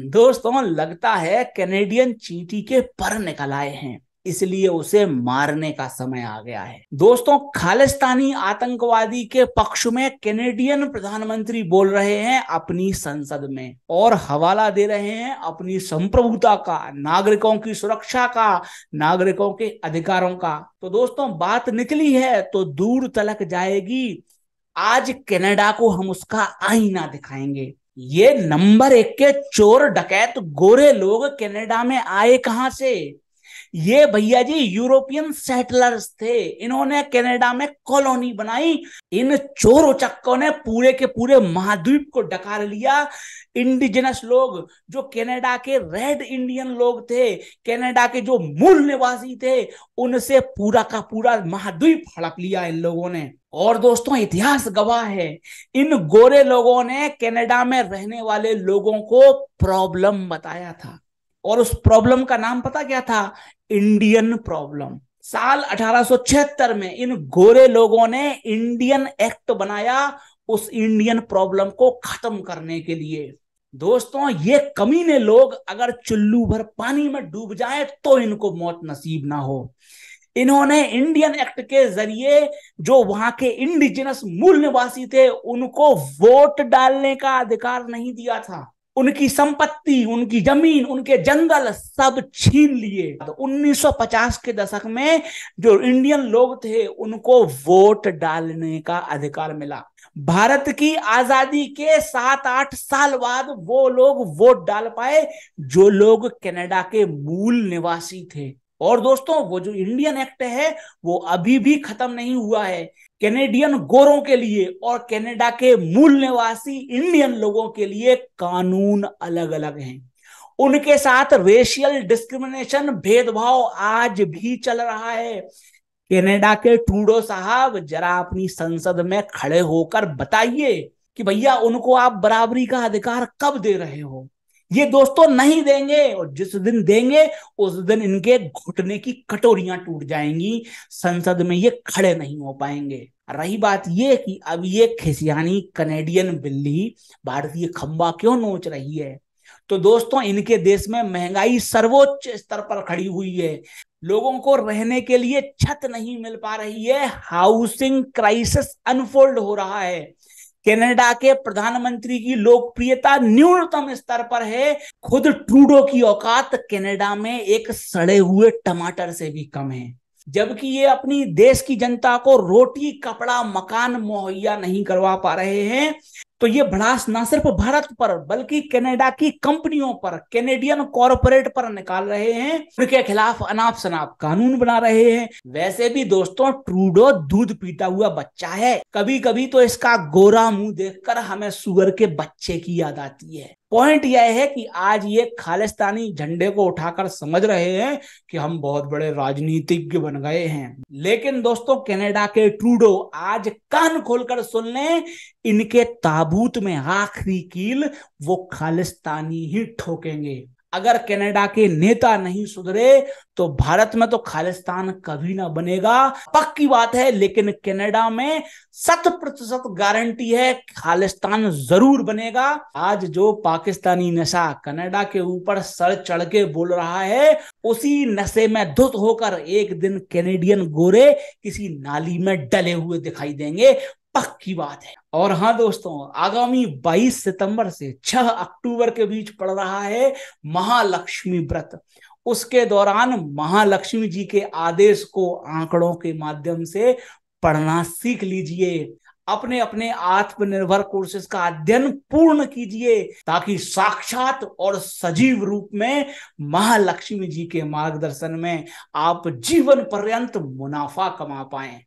दोस्तों लगता है कैनेडियन चींटी के पर निकल आए हैं इसलिए उसे मारने का समय आ गया है दोस्तों खालिस्तानी आतंकवादी के पक्ष में कैनेडियन प्रधानमंत्री बोल रहे हैं अपनी संसद में और हवाला दे रहे हैं अपनी संप्रभुता का नागरिकों की सुरक्षा का नागरिकों के अधिकारों का तो दोस्तों बात निकली है तो दूर तलक जाएगी आज कनाडा को हम उसका आईना दिखाएंगे ये नंबर एक के चोर डकैत गोरे लोग कनाडा में आए कहां से ये भैया जी यूरोपियन सेटलर्स थे इन्होंने कनाडा में कॉलोनी बनाई इन चोर उचक्कों ने पूरे के पूरे महाद्वीप को डकार लिया इंडिजिनस लोग जो कनाडा के रेड इंडियन लोग थे कनाडा के जो मूल निवासी थे उनसे पूरा का पूरा महाद्वीप हड़प लिया इन लोगों ने और दोस्तों इतिहास गवाह है इन गोरे लोगों ने कनाडा में रहने वाले लोगों को प्रॉब्लम बताया था और उस प्रॉब्लम का नाम पता क्या था इंडियन प्रॉब्लम साल 1876 में इन गोरे लोगों ने इंडियन एक्ट बनाया उस इंडियन प्रॉब्लम को खत्म करने के लिए दोस्तों ये कमीने लोग अगर चुल्लू भर पानी में डूब जाए तो इनको मौत नसीब ना हो इन्होंने इंडियन एक्ट के जरिए जो वहां के इंडिजिनस मूल निवासी थे उनको वोट डालने का अधिकार नहीं दिया था उनकी संपत्ति उनकी जमीन उनके जंगल सब छीन लिए तो 1950 के दशक में जो इंडियन लोग थे उनको वोट डालने का अधिकार मिला भारत की आजादी के सात आठ साल बाद वो लोग वोट डाल पाए जो लोग कनाडा के मूल निवासी थे और दोस्तों वो जो इंडियन एक्ट है वो अभी भी खत्म नहीं हुआ है कैनेडियन गोरों के लिए और कनाडा के मूल निवासी इंडियन लोगों के लिए कानून अलग अलग हैं उनके साथ रेशियल डिस्क्रिमिनेशन भेदभाव आज भी चल रहा है कनाडा के टूडो साहब जरा अपनी संसद में खड़े होकर बताइए कि भैया उनको आप बराबरी का अधिकार कब दे रहे हो ये दोस्तों नहीं देंगे और जिस दिन देंगे उस दिन इनके घुटने की कटोरियां टूट जाएंगी संसद में ये खड़े नहीं हो पाएंगे रही बात ये कि अब ये खिसियानी कनेडियन बिल्ली भारतीय खंबा क्यों नोच रही है तो दोस्तों इनके देश में महंगाई सर्वोच्च स्तर पर खड़ी हुई है लोगों को रहने के लिए छत नहीं मिल पा रही है हाउसिंग क्राइसिस अनफोल्ड हो रहा है कनाडा के प्रधानमंत्री की लोकप्रियता न्यूनतम स्तर पर है खुद ट्रूडो की औकात कनाडा में एक सड़े हुए टमाटर से भी कम है जबकि ये अपनी देश की जनता को रोटी कपड़ा मकान मुहैया नहीं करवा पा रहे हैं तो ये भड़ास ना सिर्फ भारत पर बल्कि कनाडा की कंपनियों पर कैनेडियन कॉरपोरेट पर निकाल रहे हैं उनके खिलाफ अनाप शनाप कानून बना रहे हैं वैसे भी दोस्तों ट्रूडो दूध पीता हुआ बच्चा है कभी कभी तो इसका गोरा मुंह देखकर हमें सुगर के बच्चे की याद आती है पॉइंट यह है कि आज ये खालिस्तानी झंडे को उठाकर समझ रहे हैं कि हम बहुत बड़े राजनीतिज्ञ बन गए हैं लेकिन दोस्तों कनाडा के ट्रूडो आज कान खोलकर सुन लें इनके ताबू ताबूत में आखिरी कील वो खालिस्तानी ही ठोकेंगे अगर कनाडा के नेता नहीं सुधरे तो भारत में तो खालिस्तान कभी ना बनेगा पक्की बात है लेकिन कनाडा में शत प्रतिशत गारंटी है खालिस्तान जरूर बनेगा आज जो पाकिस्तानी नशा कनाडा के ऊपर सर चढ़ के बोल रहा है उसी नशे में धुत होकर एक दिन कैनेडियन गोरे किसी नाली में डले हुए दिखाई देंगे पक्की बात है और हाँ दोस्तों आगामी 22 सितंबर से 6 अक्टूबर के बीच पड़ रहा है महालक्ष्मी व्रत उसके दौरान महालक्ष्मी जी के आदेश को आंकड़ों के माध्यम से पढ़ना सीख लीजिए अपने अपने आत्मनिर्भर कोर्सेज का अध्ययन पूर्ण कीजिए ताकि साक्षात और सजीव रूप में महालक्ष्मी जी के मार्गदर्शन में आप जीवन पर्यंत मुनाफा कमा पाएं